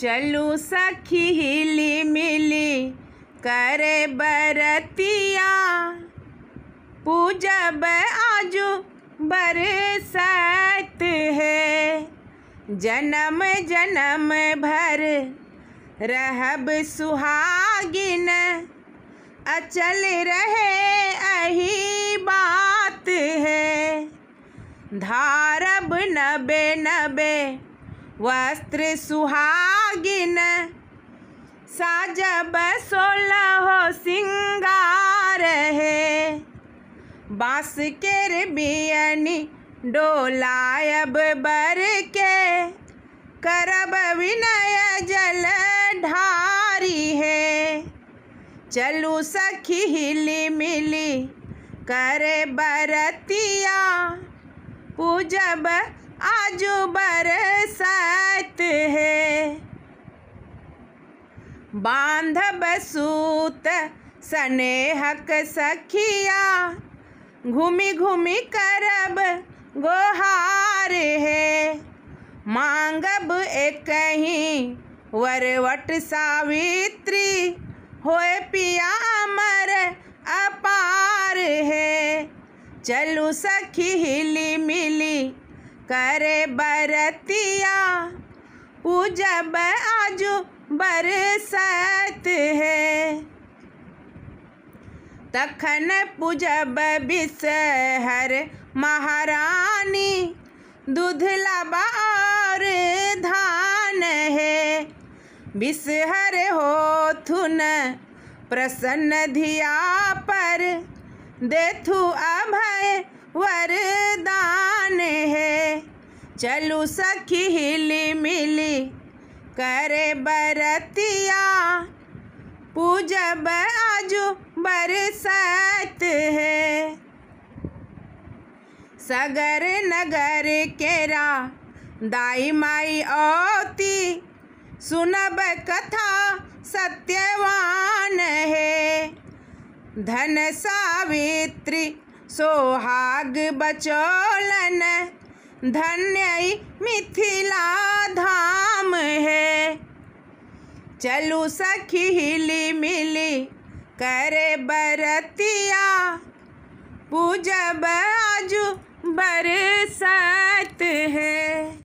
चलू सखी हिली मिली कर बरतिया पूजब आज बरसात है जन्म जन्म भर रहब सुहागिन अचल रहे अही बात है धारब नबे नबे वस्त्र सुहागिन साजब हो सिंगार है बाँस के बियनी डोलायब बर के करब विनय जल ढारी है चलू सखी हिली मिली करे बरतिया पूजब आज बरसात है बांध बसूत हक सखिया घूमी घूमी करब गोहार है मांगब एक ही वरवट सावित्री होए पिया अमर अपार है चलू सखी हिली मिली कर बरतिया पूजब आज बरसत है तखन पुजब हर महारानी दूध लबार धान है विषहर हो थुन प्रसन्न धिया पर देथु अभय वरदान है चलू सखी हिली मिली करे बरतिया पूजब आज बरसात है सगर नगर केरा दाई माई औती सुनब कथा सत्यवान है धन सावित्री सोहाग बचोलन धन्य मिथिला धाम है चलू सखी हिली मिली कर बरतिया पूजब बाजू बरसत है